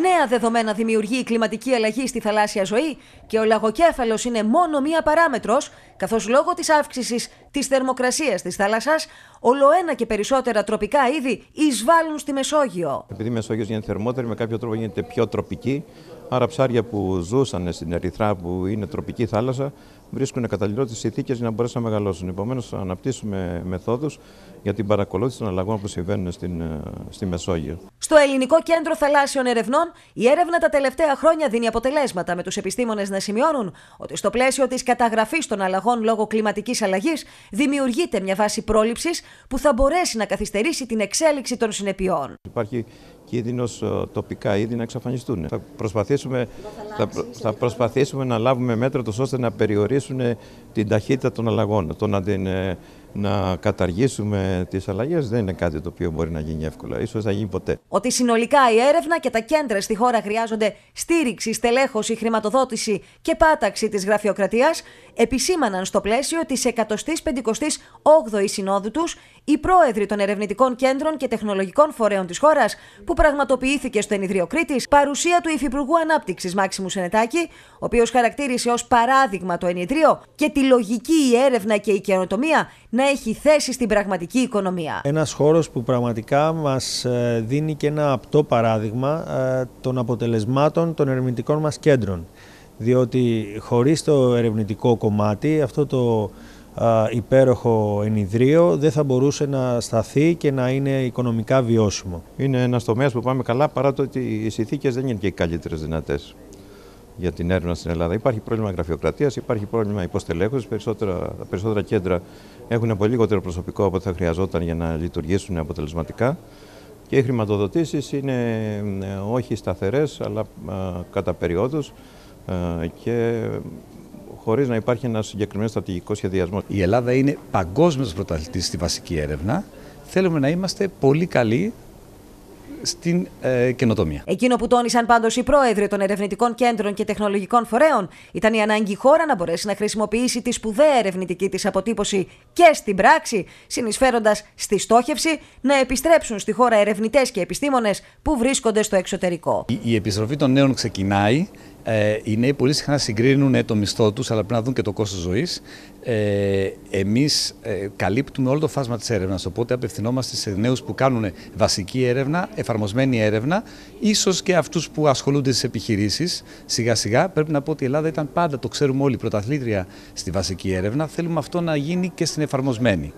Νέα δεδομένα δημιουργεί η κλιματική αλλαγή στη θαλάσσια ζωή και ο λαγοκέφαλος είναι μόνο μία παράμετρος, καθώς λόγω της αύξησης της θερμοκρασίας της θάλασσας, ένα και περισσότερα τροπικά είδη εισβάλλουν στη Μεσόγειο. Επειδή η Μεσόγειος γίνεται θερμότερη, με κάποιο τρόπο γίνεται πιο τροπική, Άρα ψάρια που ζούσαν στην Ερυθρά, που είναι τροπική θάλασσα, βρίσκουν καταλληλότητες συνθήκες για να μπορέσουν να μεγαλώσουν. Επομένως, αναπτύσσουμε μεθόδους για την παρακολούθηση των αλλαγών που συμβαίνουν στην, ε, στη Μεσόγειο. Στο Ελληνικό Κέντρο Θαλάσσιων Ερευνών, η έρευνα τα τελευταία χρόνια δίνει αποτελέσματα, με τους επιστήμονες να σημειώνουν ότι στο πλαίσιο της καταγραφής των αλλαγών λόγω κλιματικής αλλαγής δημιουργείται μια βάση πρόληψης που θα μπορέσει να καθυστερήσει την εξέλιξη των συνεπειών. Υπάρχει κίνδυνο ε, τοπικά ήδη να εξαφανιστούν. Θα προσπαθήσουμε, θα, προσπαθήσουμε να λάβουμε μέτρα τόσο ώστε να περιορίσουν ε, την ταχύτητα των αλλαγών, το να την ε, να καταργήσουμε τις αλλαγές δεν είναι κάτι το οποίο μπορεί να γίνει εύκολα. σω θα γίνει ποτέ. Ότι συνολικά η έρευνα και τα κέντρα στη χώρα χρειάζονται στήριξη, στελέχωση, χρηματοδότηση και πάταξη της γραφειοκρατίας, επισήμαναν στο πλαίσιο της 158η Συνόδου τους οι πρόεδροι των ερευνητικών κέντρων και τεχνολογικών φορέων της χώρας, που πραγματοποιήθηκε στο Ενιδρίο Κρήτη, παρουσία του Υφυπουργού Ανάπτυξης Μάξιμου Σενετάκη, ο οποίος χαρακτήρισε ως παράδειγμα το Ενιδρίο και τη λογική η έρευνα και η καινοτομία να έχει θέση στην πραγματική οικονομία. Ένας χώρος που πραγματικά μας ε, δίνει και ένα απτό παράδειγμα ε, των αποτελεσμάτων των ερευνητικών μας κέντρων. Διότι χωρίς το ερευνητικό κομμάτι αυτό το υπέροχο ενιδρίο δεν θα μπορούσε να σταθεί και να είναι οικονομικά βιώσιμο. Είναι ένας τομέας που πάμε καλά παρά το ότι οι συνθήκες δεν είναι και οι καλύτερες δυνατές για την έρευνα στην Ελλάδα. Υπάρχει πρόβλημα γραφειοκρατίας, υπάρχει πρόβλημα υποστελέχωσης. τα περισσότερα κέντρα έχουν πολύ λιγότερο προσωπικό από ό,τι θα χρειαζόταν για να λειτουργήσουν αποτελεσματικά. Και οι χρηματοδοτήσεις είναι ε, όχι σταθερές, αλλά ε, κατά περιόδους ε, και χωρίς να υπάρχει ένας συγκεκριμένος στρατηγικός σχεδιασμός. Η Ελλάδα είναι παγκόσμιος πρωταθλητής στη βασική έρευνα. Θέλουμε να είμαστε πολύ καλοί στην ε, καινοτομία. Εκείνο που τόνισαν πάντως οι πρόεδροι των ερευνητικών κέντρων και τεχνολογικών φορέων ήταν η ανάγκη η χώρα να μπορέσει να χρησιμοποιήσει τη σπουδαία ερευνητική της αποτύπωση και στην πράξη, συνεισφέροντας στη στόχευση να επιστρέψουν στη χώρα ερευνητές και επιστήμονες που βρίσκονται στο εξωτερικό. Η, η επιστροφή των νέων ξεκινάει ε, οι νέοι πολύ συχνά συγκρίνουν ε, το μισθό τους, αλλά πρέπει να δουν και το κόστος ζωής. Ε, εμείς ε, καλύπτουμε όλο το φάσμα της έρευνας, οπότε απευθυνόμαστε σε νέους που κάνουν βασική έρευνα, εφαρμοσμένη έρευνα, ίσως και αυτούς που ασχολούνται στις επιχειρήσεις. Σιγά σιγά πρέπει να πω ότι η Ελλάδα ήταν πάντα, το ξέρουμε όλοι, πρωταθλήτρια στη βασική έρευνα. Θέλουμε αυτό να γίνει και στην εφαρμοσμένη.